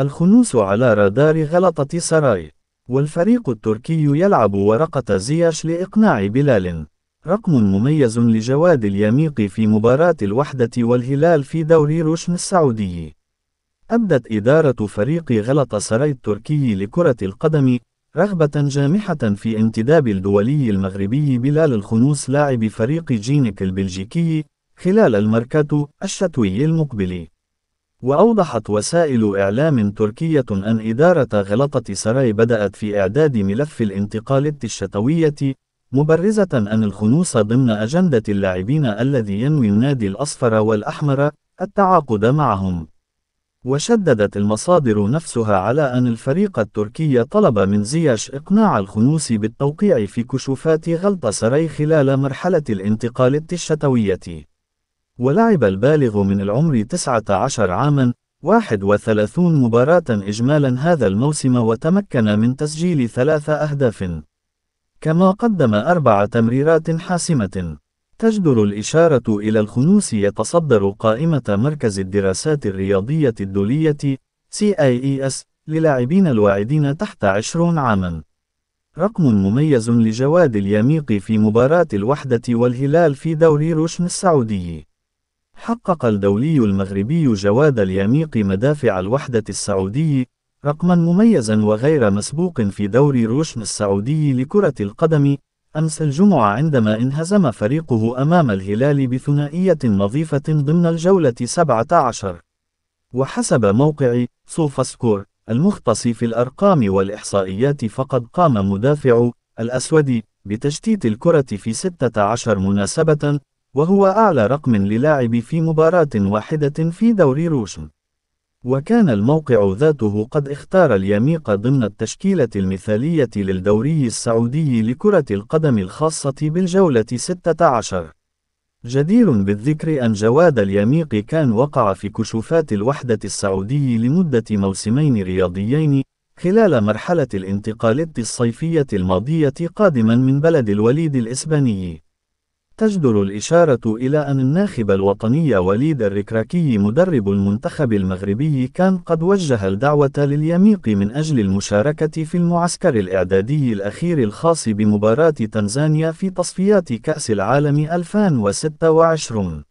الخلوص على رادار غلطة سراي والفريق التركي يلعب ورقة زياش لإقناع بلال رقم مميز لجواد اليميق في مباراة الوحدة والهلال في دوري روشن السعودي أبدت إدارة فريق غلط سراي التركي لكرة القدم رغبة جامحة في انتداب الدولي المغربي بلال الخنوس لاعب فريق جينك البلجيكي خلال الماركاتو الشتوي المقبل وأوضحت وسائل إعلام تركية أن إدارة غلطة سراي بدأت في إعداد ملف الانتقالات الشتوية، مبرزة أن الخنوص ضمن أجندة اللاعبين الذي ينوي النادي الأصفر والأحمر التعاقد معهم. وشددت المصادر نفسها على أن الفريق التركي طلب من زياش إقناع الخنوس بالتوقيع في كشوفات غلطة سراي خلال مرحلة الانتقالات الشتوية. ولعب البالغ من العمر 19 عاماً 31 مباراة إجمالاً هذا الموسم وتمكن من تسجيل ثلاث أهداف كما قدم أربع تمريرات حاسمة تجدر الإشارة إلى الخنوس يتصدر قائمة مركز الدراسات الرياضية الدولية CIES للاعبين الواعدين تحت 20 عاماً رقم مميز لجواد اليميق في مباراة الوحدة والهلال في دوري روشن السعودي حقق الدولي المغربي جواد اليميق مدافع الوحدة السعودي رقما مميزا وغير مسبوق في دوري روشن السعودي لكرة القدم أمس الجمعة عندما انهزم فريقه أمام الهلال بثنائية نظيفة ضمن الجولة 17 وحسب موقع سوفاسكور المختص في الأرقام والإحصائيات فقد قام مدافع الأسود بتشتيت الكرة في 16 مناسبة وهو أعلى رقم للاعب في مباراة واحدة في دوري روشن. وكان الموقع ذاته قد اختار اليميق ضمن التشكيلة المثالية للدوري السعودي لكرة القدم الخاصة بالجولة 16 جدير بالذكر أن جواد اليميق كان وقع في كشوفات الوحدة السعودي لمدة موسمين رياضيين خلال مرحلة الانتقالات الصيفية الماضية قادما من بلد الوليد الإسباني تجدر الإشارة إلى أن الناخب الوطني وليد الركراكي مدرب المنتخب المغربي كان قد وجه الدعوة لليميق من أجل المشاركة في المعسكر الإعدادي الأخير الخاص بمباراة تنزانيا في تصفيات كأس العالم 2026